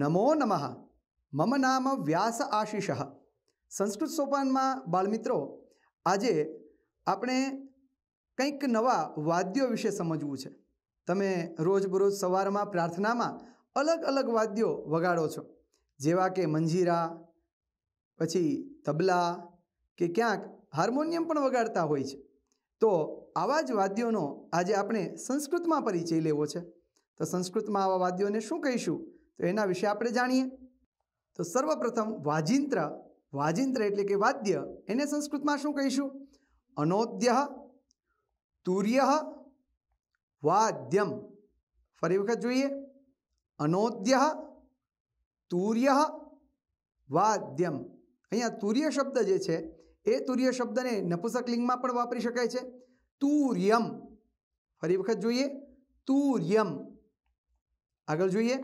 નમો નમઃ મમ નામ વ્યાસ આશીષ સંસ્કૃત સોપાનમાં બાળમિત્રો આજે આપણે કંઈક નવા વાદ્યો વિશે સમજવું છે તમે રોજબરોજ સવારમાં પ્રાર્થનામાં અલગ અલગ વાદ્યો વગાડો છો જેવા કે મંજીરા પછી તબલા કે ક્યાંક હાર્મોનિયમ પણ વગાડતા હોય છે તો આવા જ વાદ્યોનો આજે આપણે સંસ્કૃતમાં પરિચય લેવો છે તો સંસ્કૃતમાં આવા વાદ્યોને શું કહીશું તો એના વિશે આપણે જાણીએ તો સર્વપ્રથમ વાજિંત્ર વાજિંત્ર એટલે કે વાદ્ય એને સંસ્કૃતમાં શું કહીશું અનોદ્ય તુર્ય વાદ્યમ ફરી વખત જોઈએ અનોદ્ય તુર્ય વાદ્યમ અહીંયા તુર્ય શબ્દ જે છે એ તુર્ય શબ્દને નપુસકલિંગમાં પણ વાપરી શકાય છે તુર્યમ ફરી વખત જોઈએ તુર્યમ આગળ જોઈએ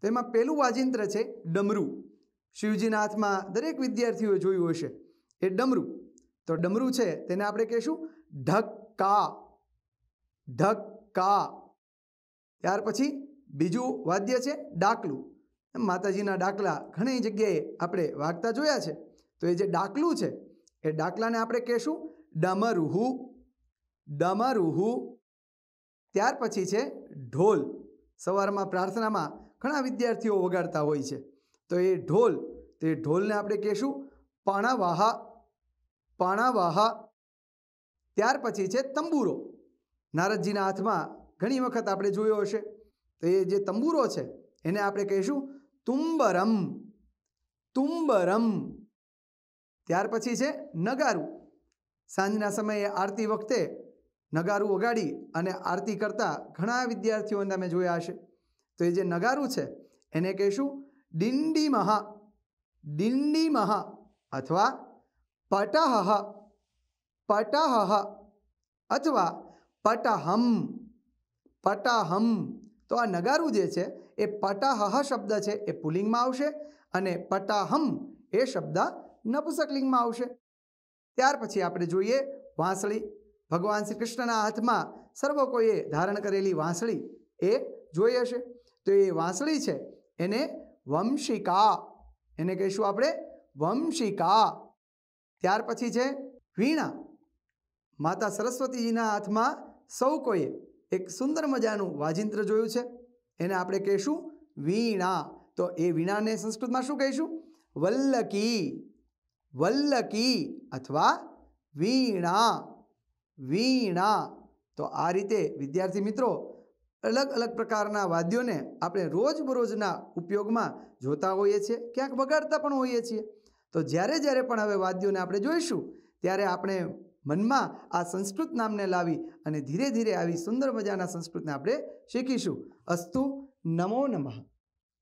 તો એમાં પહેલું વાજિંત્ર છે ડમરું શિવજીના હાથમાં દરેક વિદ્યાર્થીઓએ જોયું હશે એ ડમરું તો ડમરું છે તેને આપણે કહીશું ઢક્કા ઢક્કા ત્યાર પછી બીજું વાદ્ય છે ડાકલું માતાજીના ડાકલા ઘણી જગ્યાએ આપણે વાગતા જોયા છે તો એ જે ડાકલું છે એ ડાકલાને આપણે કહીશું ડમરુહુ ડમરુહુ ત્યાર પછી છે ઢોલ સવારમાં પ્રાર્થનામાં ઘણા વિદ્યાર્થીઓ વગાડતા હોય છે તો એ ઢોલ તો એ ઢોલને આપણે કહેશું પાણાવાહા પાણાવાહા ત્યાર પછી છે તંબુરો નારદજીના હાથમાં ઘણી વખત આપણે જોયો હશે તો એ જે તંબુરો છે એને આપણે કહીશું તુંબરમ તુંબરમ ત્યાર પછી છે નગારું સાંજના સમયે આરતી વખતે નગારું વગાડી અને આરતી કરતા ઘણા વિદ્યાર્થીઓને અમે જોયા હશે તો એ જે નગારું છે એને કહીશું ડિંડી મહા ડિંડી મહા અથવા પટહ પટહ અથવા પટહમ પટાહમ તો આ નગારું જે છે એ પટાહહ શબ્દ છે એ પુલિંગમાં આવશે અને પટાહમ એ શબ્દ નપુસકલિંગમાં આવશે ત્યાર પછી આપણે જોઈએ વાંસળી ભગવાન શ્રી કૃષ્ણના હાથમાં સર્વ કોઈએ ધારણ કરેલી વાંસળી એ જોઈ હશે તો એ વાંસળી છે એને વંશિકા એને કહીશું આપણે વંશિકા ત્યાર પછી છે વીણા માતા સરસ્વતીજીના હાથમાં સૌ કોઈએ એક સુંદર મજાનું વાજિંત્ર જોયું છે એને આપણે કહીશું વીણા તો એ વીણાને સંસ્કૃતમાં શું કહીશું વલ્લકી વલ્લકી અથવા વીણા વીણા તો આ રીતે વિદ્યાર્થી મિત્રો અલગ અલગ પ્રકારના વાદ્યોને આપણે રોજબરોજના ઉપયોગમાં જોતા હોઈએ છીએ ક્યાંક વગાડતા પણ હોઈએ છીએ તો જ્યારે જ્યારે પણ હવે વાદ્યોને આપણે જોઈશું ત્યારે આપણે મનમાં આ સંસ્કૃત નામને લાવી અને ધીરે ધીરે આવી સુંદર મજાના સંસ્કૃતને આપણે શીખીશું અસ્તુ નમો નમઃ